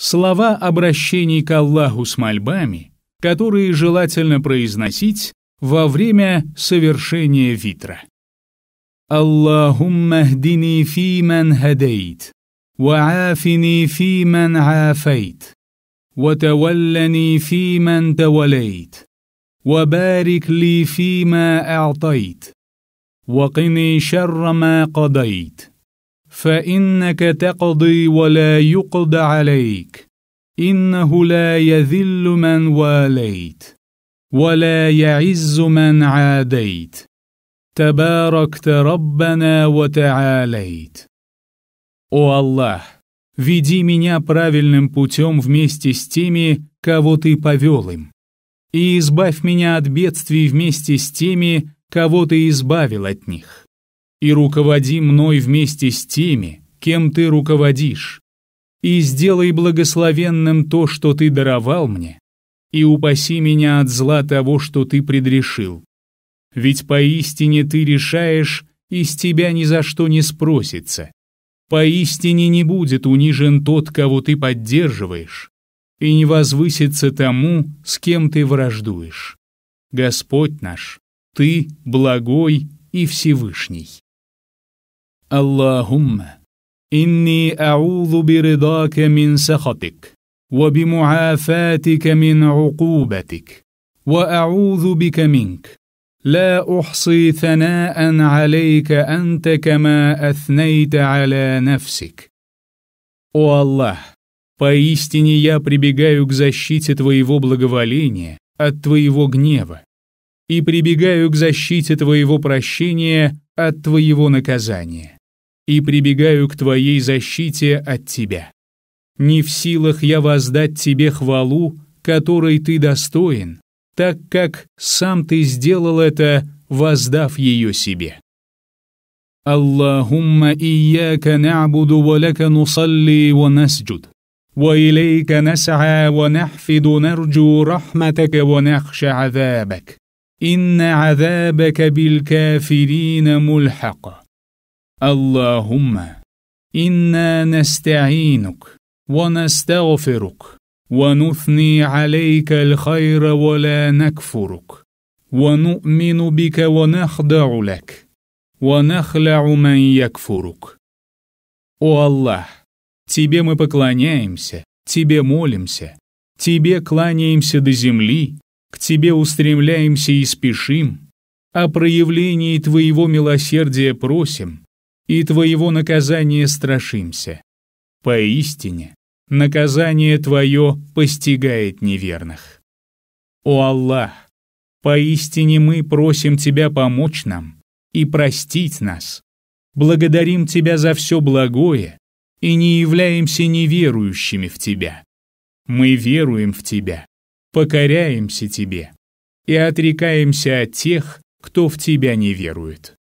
слова обращений к Аллаху с мольбами, которые желательно произносить во время совершения витра. Аллахумма hdini фи ман хадейт, ва афини фи ман афейт, ва таваллани фи ман тавалейт, ва барик ли фи ма а'тайт, ва кини шарра ма кадайт. فانك تقضي ولا يقضى عليك انه لا يذل من واليت ولا يعز من عاديت تباركت ربنا وتعاليت О Аллах, веди меня правильным путем вместе с теми, кого Ты повел им, и избавь меня от бедствий вместе с теми, кого Ты избавил от них. и руководи мной вместе с теми, кем ты руководишь, и сделай благословенным то, что ты даровал мне, и упаси меня от зла того, что ты предрешил. Ведь поистине ты решаешь, и с тебя ни за что не спросится. Поистине не будет унижен тот, кого ты поддерживаешь, и не возвысится тому, с кем ты враждуешь. Господь наш, Ты благой и Всевышний. اللهم إني أعوذ برضاك من سخطك وبمعافاتك من عقوبتك وأعوذ بك منك لا أحصي ثناء عليك أنت كما أثنيت على نفسك О Аллах, поистине я прибегаю к защите Твоего благоволения от Твоего гнева и прибегаю к защите Твоего прощения от Твоего наказания и прибегаю к Твоей защите от Тебя. Не в силах я воздать Тебе хвалу, которой Ты достоин, так как сам Ты сделал это, воздав ее себе. Аллахумма ияка на'буду ва лака нусалли ва насджуд. وإليك نسعى ونحفد نرجو رحمتك ونخشى عذابك إن عذابك بالكافرين ملحق اللهم إنا نستعينك ونستغفرك ونثني عليك الخير ولا نكفرك ونؤمن بك ونخضع لك ونخلع من يكفرك О Аллах, Тебе мы поклоняемся, Тебе молимся, Тебе кланяемся до земли, к Тебе устремляемся и спешим, о проявлении Твоего милосердия просим, и твоего наказания страшимся. Поистине, наказание твое постигает неверных. О Аллах, поистине мы просим тебя помочь нам и простить нас. Благодарим тебя за все благое и не являемся неверующими в тебя. Мы веруем в тебя, покоряемся тебе и отрекаемся от тех, кто в тебя не верует.